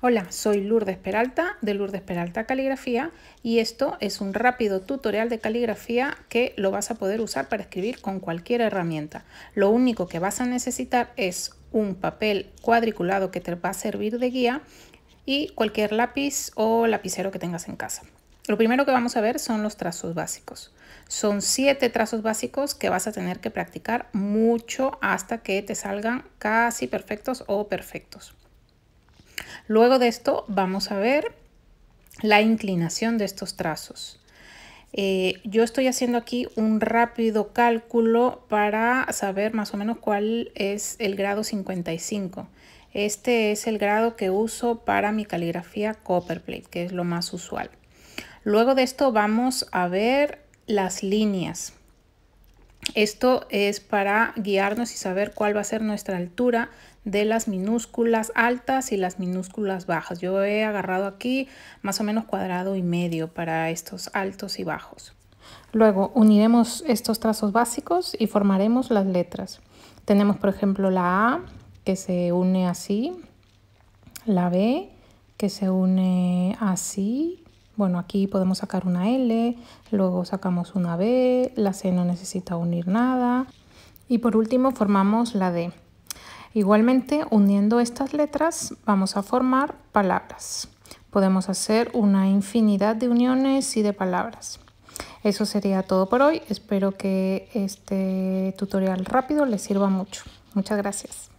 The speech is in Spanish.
Hola, soy Lourdes Peralta de Lourdes Peralta Caligrafía y esto es un rápido tutorial de caligrafía que lo vas a poder usar para escribir con cualquier herramienta. Lo único que vas a necesitar es un papel cuadriculado que te va a servir de guía y cualquier lápiz o lapicero que tengas en casa. Lo primero que vamos a ver son los trazos básicos. Son siete trazos básicos que vas a tener que practicar mucho hasta que te salgan casi perfectos o perfectos. Luego de esto vamos a ver la inclinación de estos trazos. Eh, yo estoy haciendo aquí un rápido cálculo para saber más o menos cuál es el grado 55. Este es el grado que uso para mi caligrafía Copperplate, que es lo más usual. Luego de esto vamos a ver las líneas. Esto es para guiarnos y saber cuál va a ser nuestra altura de las minúsculas altas y las minúsculas bajas. Yo he agarrado aquí más o menos cuadrado y medio para estos altos y bajos. Luego uniremos estos trazos básicos y formaremos las letras. Tenemos por ejemplo la A que se une así, la B que se une así bueno, aquí podemos sacar una L, luego sacamos una B, la C no necesita unir nada y por último formamos la D. Igualmente, uniendo estas letras vamos a formar palabras. Podemos hacer una infinidad de uniones y de palabras. Eso sería todo por hoy. Espero que este tutorial rápido les sirva mucho. Muchas gracias.